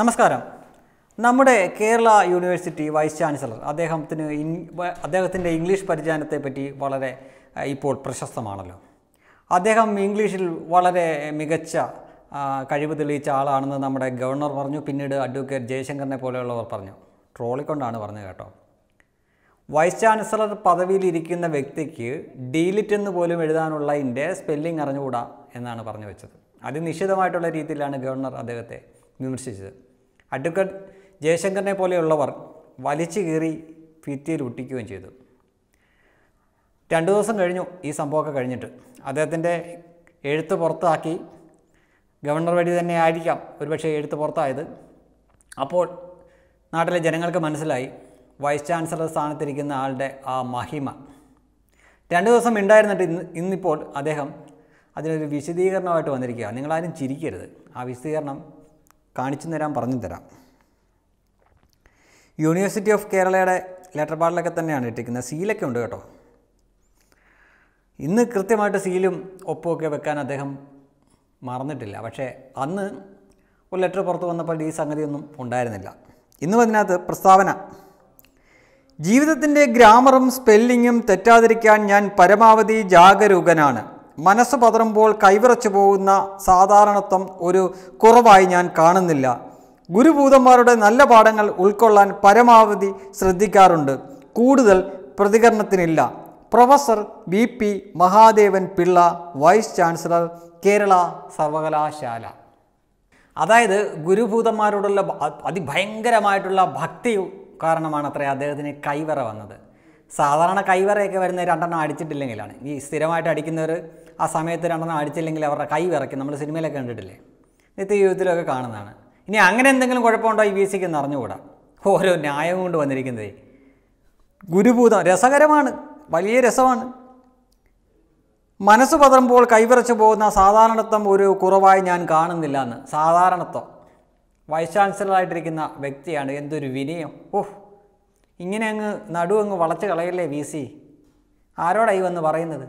നമസ്കാരം നമ്മുടെ Kerala university vice chancellor അദ്ദേഹത്തിന് അദ്ദേഹത്തിൻ്റെ ഇംഗ്ലീഷ് പറ്റി വളരെ ഇപ്പോൾ പ്രശസ്തമാണല്ലോ അദ്ദേഹം ഇംഗ്ലീഷിൽ വളരെ മികച്ച കഴിവ് തെളിയിച്ച ആളാണെന്ന് നമ്മുടെ ഗവർണർ പറഞ്ഞു പിന്നീട് അഡ്വക്കേറ്റ് ജയശങ്കറിനെ പോലെയുള്ളവർ പറഞ്ഞു ട്രോളിക്കൊണ്ടാണ് പറഞ്ഞത് കേട്ടോ വൈസ് ചാൻസലർ പദവിയിലിരിക്കുന്ന വ്യക്തിക്ക് ഡീലിറ്റ് എന്ന് പോലും എഴുതാനുള്ള ഇതിൻ്റെ സ്പെല്ലിംഗ് അറിഞ്ഞുകൂടാ എന്നാണ് പറഞ്ഞു വെച്ചത് അതിനിശ്ചിതമായിട്ടുള്ള രീതിയിലാണ് ഗവർണർ അദ്ദേഹത്തെ വിമർശിച്ചത് അഡ്വക്കേറ്റ് ജയശങ്കറിനെ പോലെയുള്ളവർ വലിച്ചു കീറി ഭിത്തിയിൽ ഒട്ടിക്കുകയും ചെയ്തു രണ്ട് ദിവസം കഴിഞ്ഞു ഈ സംഭവമൊക്കെ കഴിഞ്ഞിട്ട് അദ്ദേഹത്തിൻ്റെ എഴുത്ത് പുറത്താക്കി ഗവർണർ വഴി തന്നെ ആയിരിക്കാം ഒരുപക്ഷെ എഴുത്ത് പുറത്തായത് അപ്പോൾ നാട്ടിലെ ജനങ്ങൾക്ക് മനസ്സിലായി വൈസ് ചാൻസലർ സ്ഥാനത്തിരിക്കുന്ന ആളുടെ ആ മഹിമ രണ്ട് ദിവസം ഉണ്ടായിരുന്നിട്ട് ഇന്ന് ഇന്നിപ്പോൾ അദ്ദേഹം അതിനൊരു വിശദീകരണമായിട്ട് വന്നിരിക്കുക നിങ്ങളാരും ചിരിക്കരുത് ആ വിശദീകരണം കാണിച്ചു തരാം പറഞ്ഞു തരാം യൂണിവേഴ്സിറ്റി ഓഫ് കേരളയുടെ ലെറ്റർ പാഡിലൊക്കെ തന്നെയാണ് ഇട്ടിരിക്കുന്നത് സീലൊക്കെ ഉണ്ട് കേട്ടോ ഇന്ന് കൃത്യമായിട്ട് സീലും ഒപ്പുമൊക്കെ വെക്കാൻ അദ്ദേഹം മറന്നിട്ടില്ല പക്ഷേ അന്ന് ഒരു ലെറ്റർ പുറത്ത് വന്നപ്പോൾ ഈ സംഗതിയൊന്നും ഉണ്ടായിരുന്നില്ല ഇന്നും അതിനകത്ത് പ്രസ്താവന ജീവിതത്തിൻ്റെ ഗ്രാമറും സ്പെല്ലിങ്ങും തെറ്റാതിരിക്കാൻ ഞാൻ പരമാവധി ജാഗരൂകനാണ് മനസ്സ് പതറുമ്പോൾ കൈവിറച്ചു പോകുന്ന സാധാരണത്വം ഒരു കുറവായി ഞാൻ കാണുന്നില്ല ഗുരുഭൂതന്മാരുടെ നല്ല പാഠങ്ങൾ ഉൾക്കൊള്ളാൻ പരമാവധി ശ്രദ്ധിക്കാറുണ്ട് കൂടുതൽ പ്രതികരണത്തിനില്ല professor V P Mahadevan Pillai vice chancellor Kerala സർവകലാശാല അതായത് ഗുരുഭൂതന്മാരോടുള്ള അതിഭയങ്കരമായിട്ടുള്ള ഭക്തി കാരണമാണ് അത്രേ അദ്ദേഹത്തിന് കൈവറ വന്നത് സാധാരണ കൈവറയൊക്കെ വരുന്ന രണ്ടെണ്ണം അടിച്ചിട്ടില്ലെങ്കിലാണ് ഈ സ്ഥിരമായിട്ട് അടിക്കുന്നവർ ആ സമയത്ത് രണ്ടെണ്ണം അടിച്ചില്ലെങ്കിൽ അവരുടെ കൈ വിറയ്ക്കും നമ്മൾ സിനിമയിലൊക്കെ കണ്ടിട്ടില്ലേ നിത്യ ജീവിതത്തിലൊക്കെ കാണുന്നതാണ് ഇനി അങ്ങനെ എന്തെങ്കിലും കുഴപ്പമുണ്ടോ ഈ ബി സിക്ക് എന്ന് അറിഞ്ഞുകൂടാ ഓരോ ന്യായം കൊണ്ട് വന്നിരിക്കുന്നതേ ഗുരുഭൂതം രസകരമാണ് വലിയ രസമാണ് മനസ്സ് പതറുമ്പോൾ കൈവിറച്ച് പോകുന്ന സാധാരണത്വം ഒരു കുറവായി ഞാൻ കാണുന്നില്ല എന്ന് സാധാരണത്വം വൈസ് ചാൻസലറായിട്ടിരിക്കുന്ന വ്യക്തിയാണ് എന്തൊരു വിനയം ഓഹ് ഇങ്ങനെ അങ്ങ് നടുവങ്ങ് വളച്ച് കളയല്ലേ വി സി ആരോടായി വന്ന് പറയുന്നത്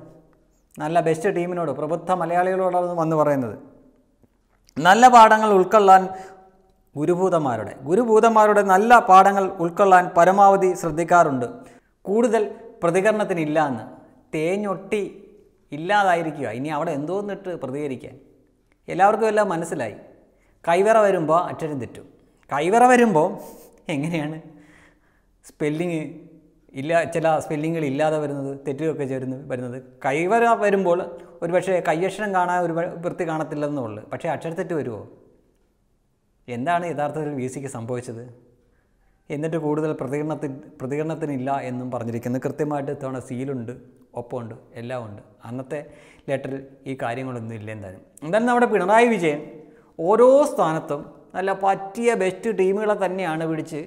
നല്ല ബെസ്റ്റ് ടീമിനോട് പ്രബുദ്ധ മലയാളികളോടാണ് വന്ന് പറയുന്നത് നല്ല പാഠങ്ങൾ ഉൾക്കൊള്ളാൻ ഗുരുഭൂതന്മാരുടെ ഗുരുഭൂതന്മാരുടെ നല്ല പാഠങ്ങൾ ഉൾക്കൊള്ളാൻ പരമാവധി ശ്രദ്ധിക്കാറുണ്ട് കൂടുതൽ പ്രതികരണത്തിനില്ല എന്ന് തേഞ്ഞൊട്ടി ഇല്ലാതായിരിക്കുക ഇനി അവിടെ എന്തോന്നിട്ട് പ്രതികരിക്കാൻ എല്ലാവർക്കും എല്ലാം മനസ്സിലായി കൈവറ വരുമ്പോൾ അറ്റഴും തെറ്റും കൈവറ വരുമ്പോൾ എങ്ങനെയാണ് സ്പെല്ലിങ് ഇല്ല ചില സ്പെല്ലിങ്ങുകൾ ഇല്ലാതെ വരുന്നത് തെറ്റുമൊക്കെ ചേരുന്നു വരുന്നത് കൈവര വരുമ്പോൾ ഒരു പക്ഷേ കയ്യക്ഷരം കാണാൻ ഒരു വൃത്തി ഉള്ളൂ പക്ഷേ അക്ഷരത്തെറ്റ് വരുമോ എന്താണ് യഥാർത്ഥത്തിൽ വി സിക്ക് സംഭവിച്ചത് എന്നിട്ട് കൂടുതൽ പ്രതികരണത്തിൽ പ്രതികരണത്തിനില്ല എന്നും പറഞ്ഞിരിക്കുന്നു കൃത്യമായിട്ട് തവണ സീലുണ്ട് ഒപ്പമുണ്ട് എല്ലാം ഉണ്ട് അന്നത്തെ ലെറ്ററിൽ ഈ കാര്യങ്ങളൊന്നും ഇല്ല എന്തായാലും എന്തായാലും നമ്മുടെ പിണറായി വിജയൻ ഓരോ സ്ഥാനത്തും നല്ല പറ്റിയ ബെസ്റ്റ് ടീമുകളെ തന്നെയാണ് പിടിച്ച്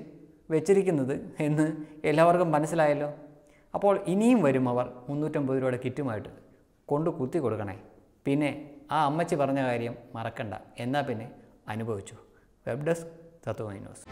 വെച്ചിരിക്കുന്നത് എന്ന് എല്ലാവർക്കും മനസ്സിലായല്ലോ അപ്പോൾ ഇനിയും വരും അവർ മുന്നൂറ്റമ്പത് രൂപയുടെ കിറ്റുമായിട്ട് കൊണ്ട് കുത്തി കൊടുക്കണേ പിന്നെ ആ അമ്മച്ചി പറഞ്ഞ കാര്യം മറക്കണ്ട എന്നാൽ പിന്നെ അനുഭവിച്ചു വെബ് ഡെസ്ക് തത്വമൈനോസ്